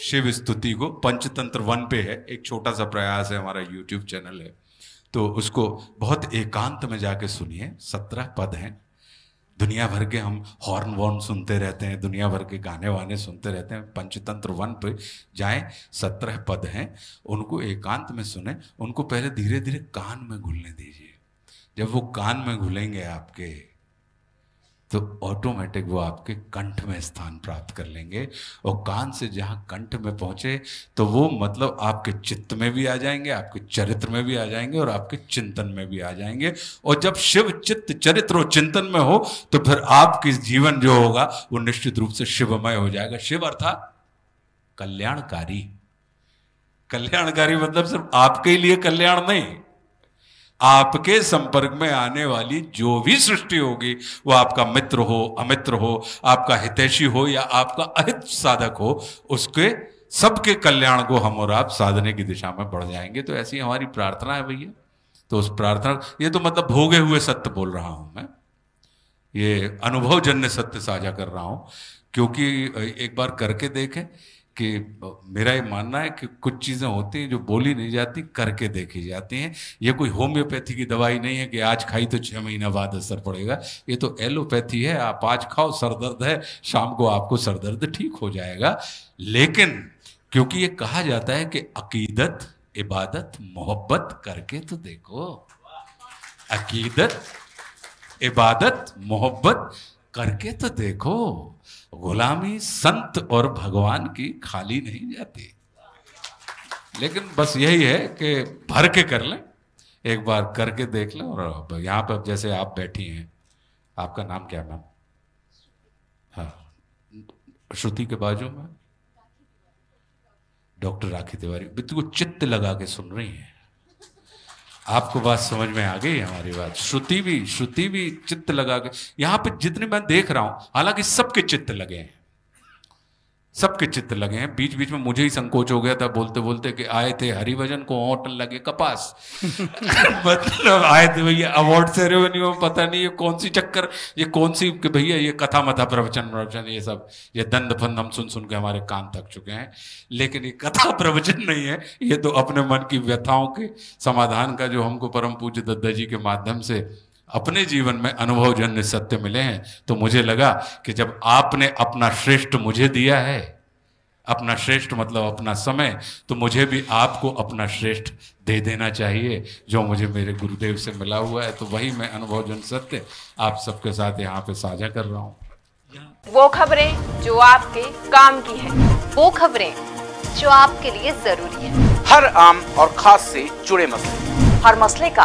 शिव स्तुति को पंचतंत्र वन पे है एक छोटा सा प्रयास है हमारा यूट्यूब चैनल है तो उसको बहुत एकांत में जाके सुनिए सत्रह पद हैं दुनिया भर के हम हॉर्न वॉर्न सुनते रहते हैं दुनिया भर के गाने वाने सुनते रहते हैं पंचतंत्र वन पे जाए सत्रह पद हैं उनको एकांत में सुने उनको पहले धीरे धीरे कान में घुलने दीजिए जब वो कान में घुलेंगे आपके तो ऑटोमेटिक वो आपके कंठ में स्थान प्राप्त कर लेंगे और कान से जहाँ कंठ में पहुँचे तो वो मतलब आपके चित्त में भी आ जाएंगे आपके चरित्र में भी आ जाएंगे और आपके चिंतन में भी आ जाएंगे और जब शिव चित्त चरित्र और चिंतन में हो तो फिर आपके जीवन जो होगा वो निश्चित रूप से शिवमय हो जाएगा शिव अर्थात कल्याणकारी कल्याणकारी मतलब सिर्फ आपके लिए कल्याण नहीं आपके संपर्क में आने वाली जो भी सृष्टि होगी वो आपका मित्र हो अमित्र हो आपका हितैषी हो या आपका अहित साधक हो उसके सबके कल्याण को हम और आप साधने की दिशा में बढ़ जाएंगे तो ऐसी हमारी प्रार्थना है भैया तो उस प्रार्थना ये तो मतलब भोगे हुए सत्य बोल रहा हूं मैं ये अनुभवजन्य सत्य साझा कर रहा हूं क्योंकि एक बार करके देखें कि मेरा ये मानना है कि कुछ चीज़ें होती हैं जो बोली नहीं जाती करके देखी जाती हैं ये कोई होम्योपैथी की दवाई नहीं है कि आज खाई तो छः महीना बाद असर पड़ेगा ये तो एलोपैथी है आप आज खाओ सर दर्द है शाम को आपको सर दर्द ठीक हो जाएगा लेकिन क्योंकि ये कहा जाता है कि अकीदत इबादत मोहब्बत करके तो देखो अकीदत इबादत मोहब्बत करके तो देखो गुलामी संत और भगवान की खाली नहीं जाती लेकिन बस यही है कि भर के कर लें एक बार करके देख लें और यहाँ पर जैसे आप बैठी हैं आपका नाम क्या मैम हाँ श्रुति के बाजू में डॉक्टर राखी तिवारी बिल्कुल चित्त लगा के सुन रही हैं आपको बात समझ में आ गई हमारी बात श्रुति भी श्रुति भी चित्त लगा के यहाँ पे जितने मैं देख रहा हूं हालांकि सबके चित्त लगे हैं सबके चित्त लगे हैं बीच बीच में मुझे ही संकोच हो गया था बोलते बोलते कि आए थे हरिभजन को होटल लगे कपास मतलब आए थे भैया अवार्ड सेरेमनी में पता नहीं ये कौन सी चक्कर ये कौन सी भैया ये कथा मथा प्रवचन प्रवचन ये सब ये दंद फंद हम सुन सुन के हमारे कान थक चुके हैं लेकिन ये कथा प्रवचन नहीं है ये तो अपने मन की व्यथाओं के समाधान का जो हमको परम पूज्य दद्दा जी के माध्यम से अपने जीवन में अनुभवजन्य सत्य मिले हैं तो मुझे लगा कि जब आपने अपना श्रेष्ठ मुझे दिया है अपना श्रेष्ठ मतलब अपना समय तो मुझे भी आपको अपना श्रेष्ठ दे देना चाहिए जो मुझे मेरे गुरुदेव से मिला हुआ है तो वही मैं अनुभव जन सत्य आप सबके साथ यहाँ पे साझा कर रहा हूँ वो खबरें जो आपके काम की है वो खबरें जो आपके लिए जरूरी है हर आम और खास से जुड़े मसले हर मसले का